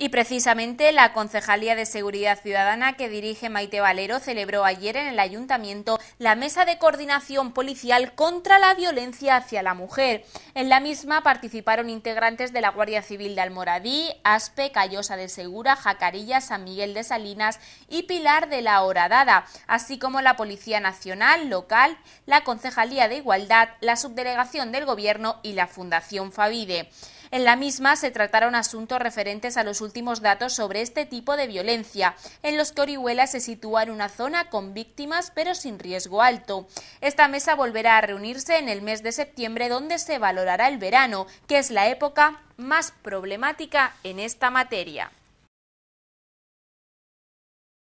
Y precisamente la Concejalía de Seguridad Ciudadana que dirige Maite Valero celebró ayer en el Ayuntamiento la Mesa de Coordinación Policial contra la Violencia hacia la Mujer. En la misma participaron integrantes de la Guardia Civil de Almoradí, Aspe, Callosa de Segura, Jacarilla, San Miguel de Salinas y Pilar de la Horadada, así como la Policía Nacional, local, la Concejalía de Igualdad, la Subdelegación del Gobierno y la Fundación Favide. En la misma se trataron asuntos referentes a los últimos datos sobre este tipo de violencia, en los que Orihuela se sitúa en una zona con víctimas pero sin riesgo alto. Esta mesa volverá a reunirse en el mes de septiembre donde se valorará el verano, que es la época más problemática en esta materia.